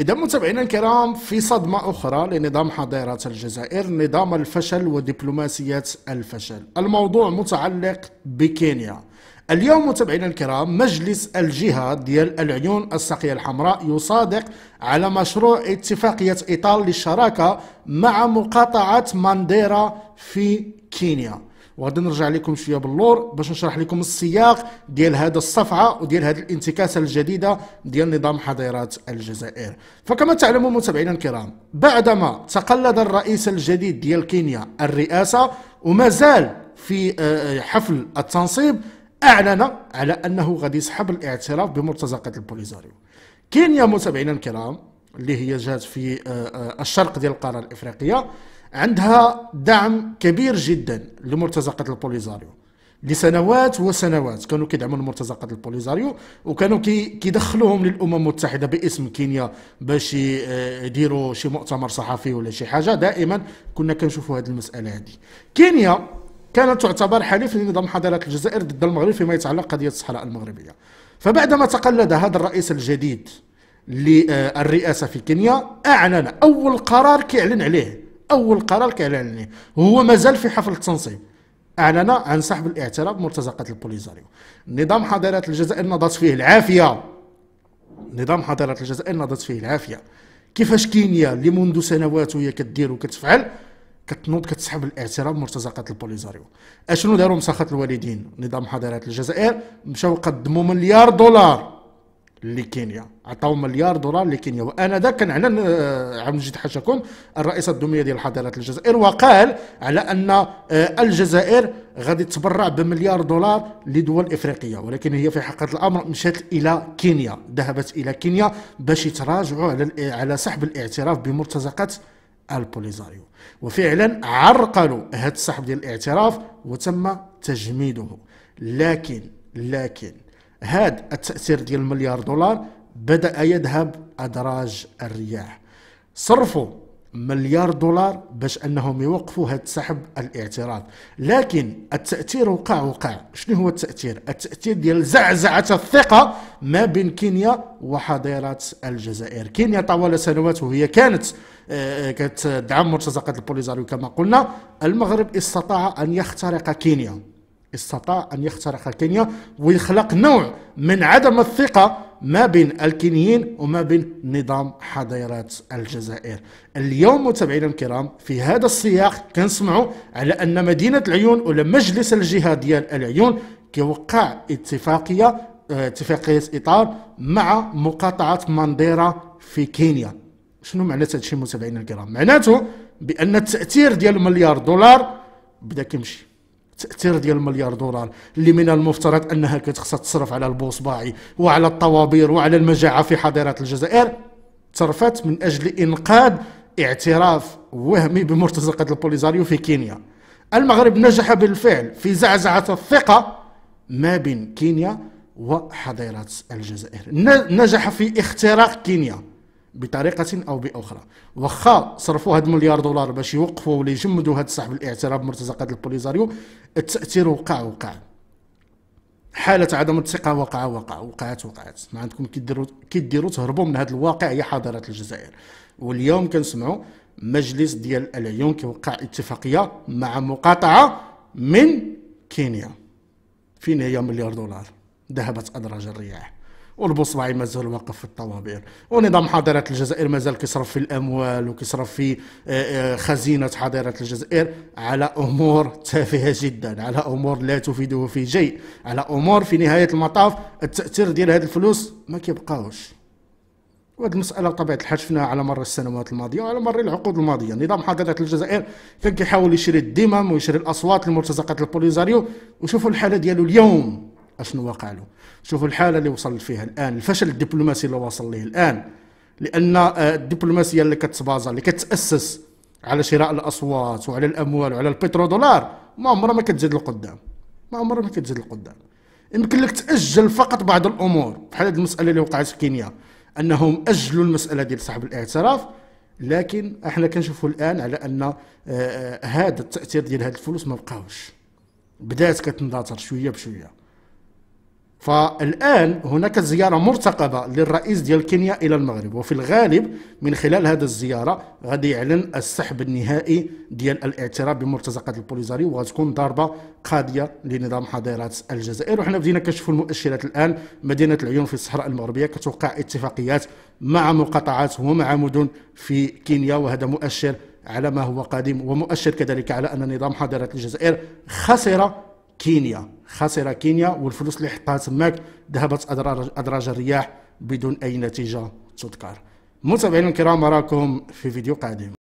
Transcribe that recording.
إذا متابعينا الكرام في صدمة أخرى لنظام حظيرة الجزائر نظام الفشل ودبلوماسية الفشل الموضوع متعلق بكينيا اليوم متابعينا الكرام مجلس الجهاد ديال العيون الساقية الحمراء يصادق على مشروع اتفاقية إطال للشراكة مع مقاطعة مانديرا في كينيا وغادي نرجع لكم شويه باللور باش نشرح لكم السياق ديال هذا الصفعه وديال هذه الانتكاسه الجديده ديال نظام حظيرات الجزائر فكما تعلمون متابعينا الكرام بعدما تقلد الرئيس الجديد ديال كينيا الرئاسه ومازال في آه، آه، حفل التنصيب اعلن على انه غادي يسحب الاعتراف بمرتزقه البوليزاريو كينيا متابعينا الكرام اللي هي جات في آه، آه، الشرق ديال القاره الافريقيه عندها دعم كبير جدا لمرتزقه البوليزاريو لسنوات وسنوات كانوا كيدعموا المرتزقه البوليزاريو وكانوا كيدخلوهم للامم المتحده باسم كينيا باش آه، يديروا شي مؤتمر صحفي ولا شي حاجه دائما كنا كنشوفوا هذه المساله هذه كينيا كانت تعتبر حليف لنظام حضارة الجزائر ضد المغرب فيما يتعلق قضية الصحراء المغربية فبعدما تقلد هذا الرئيس الجديد للرئاسة في كينيا أعلن أول قرار كيعلن عليه أول قرار كيعلن عليه هو مازال في حفل التنصيب أعلن عن سحب الاعتراف مرتزقة البوليزاريو نظام حضارة الجزائر نضت فيه العافية نظام حضارة الجزائر نضت فيه العافية كيفاش كينيا اللي منذ سنوات وهي كدير وكتفعل كتنوض كتسحب الاعتراف مرتزقه البوليزاريو اشنو داروا مساخه الوالدين نظام حضارات الجزائر مشاو قدموا مليار دولار لكينيا عطاو مليار دولار لكينيا وانا ذاك كان اعلن آه، عبد المجيد حشكون الرئيس الدوميه ديال حضارات الجزائر وقال على ان آه، الجزائر غادي تبرع بمليار دولار لدول افريقيه ولكن هي في حقيقه الامر مشات الى كينيا ذهبت الى كينيا باش يتراجعوا على على سحب الاعتراف بمرتزقه البوليزاريو وفعلا عرقلوا هذا السحب ديال الاعتراف وتم تجميده لكن لكن هذا التاثير ديال المليار دولار بدا يذهب ادراج الرياح صرفوا مليار دولار باش انهم يوقفوا هذا سحب الاعتراض لكن التاثير وقع وقع شنو هو التاثير التاثير ديال زعزعه الثقه ما بين كينيا وحظيره الجزائر كينيا طوال سنوات وهي كانت آه، آه، كتدعم مرتزقه البوليزاريو كما قلنا المغرب استطاع ان يخترق كينيا استطاع ان يخترق كينيا ويخلق نوع من عدم الثقه ما بين الكينيين وما بين نظام حضيرات الجزائر اليوم متابعينا الكرام في هذا السياق كنسمعوا على ان مدينه العيون ولا مجلس الجهه ديال العيون كيوقع اتفاقيه آه، اتفاقيه اطار مع مقاطعه مانديرا في كينيا شنو معناتها هادشي متابعينا الكرام معناته بان التاثير ديال مليار دولار بدا كيمشي التاثير ديال المليار دولار اللي من المفترض انها كتخصها تصرف على البوصباعي وعلى الطوابير وعلى المجاعه في حضيرات الجزائر تصرفت من اجل انقاذ اعتراف وهمي بمرتزقه البوليزاريو في كينيا المغرب نجح بالفعل في زعزعه الثقه ما بين كينيا وحضيرات الجزائر نجح في اختراق كينيا بطريقه او باخرى واخا صرفوا هاد مليار دولار باش يوقفوا ولا يجمدوا هاد صاحب الاعتراف مرتزقة البوليزاريو التاثير وقع وقع حالة عدم الثقة وقع وقع وقعت وقعت ما عندكم كيديروا كيديروا تهربوا من هاد الواقع حاضرة الجزائر واليوم كنسمعوا مجلس ديال العيون كيوقع اتفاقية مع مقاطعة من كينيا فين هي مليار دولار ذهبت أدراج الرياح والبصبعي مازال واقف في الطوابير ونظام حضاره الجزائر مازال كيصرف في الاموال وكيصرف في آه، آه، خزينه حضاره الجزائر على امور تافهه جدا على امور لا تفيده في شيء على امور في نهايه المطاف التاثير ديال هذه الفلوس ما كيبقاوش وهذه المسألة بطبيعة الحال شفناها على مر السنوات الماضية وعلى مر العقود الماضية، نظام حضارة الجزائر كان كيحاول يشري الدمم ويشري الأصوات لمرتزقة البوليزاريو وشوفوا الحالة ديالو اليوم اشنو وقع له شوفوا الحاله اللي وصل فيها الان الفشل الدبلوماسي اللي وصل ليه الان لان آه، الدبلوماسيه اللي كتبازا اللي كتاسس على شراء الاصوات وعلى الاموال وعلى البترو دولار ما عمرها ما كتزيد لقدام ما عمرها ما كتزيد لقدام يمكن لك تاجل فقط بعض الامور بحال هذه المساله اللي وقعت في كينيا انهم اجلوا المساله ديال صاحب الاعتراف لكن احنا كنشوفوا الان على ان هذا آه، آه، التاثير ديال هذه الفلوس ما بقاوش بدات كتنضطر شويه بشويه فالآن هناك زيارة مرتقبة للرئيس ديال كينيا إلى المغرب وفي الغالب من خلال هذا الزيارة غادي يعلن السحب النهائي ديال الاعتراف بمرتزقة البوليزاري وغتكون ضربة قاضية لنظام حضيرات الجزائر وحنا بدينا كنشوفوا المؤشرات الآن مدينة العيون في الصحراء المغربية كتوقع اتفاقيات مع مقاطعات ومع مدن في كينيا وهذا مؤشر على ما هو قادم ومؤشر كذلك على أن نظام حضاره الجزائر خسر كينيا خسر كينيا والفلوس اللي حطها تماك ذهبت أدراج الرياح بدون أي نتيجة تذكر متابعينا الكرام أراكم في فيديو قادم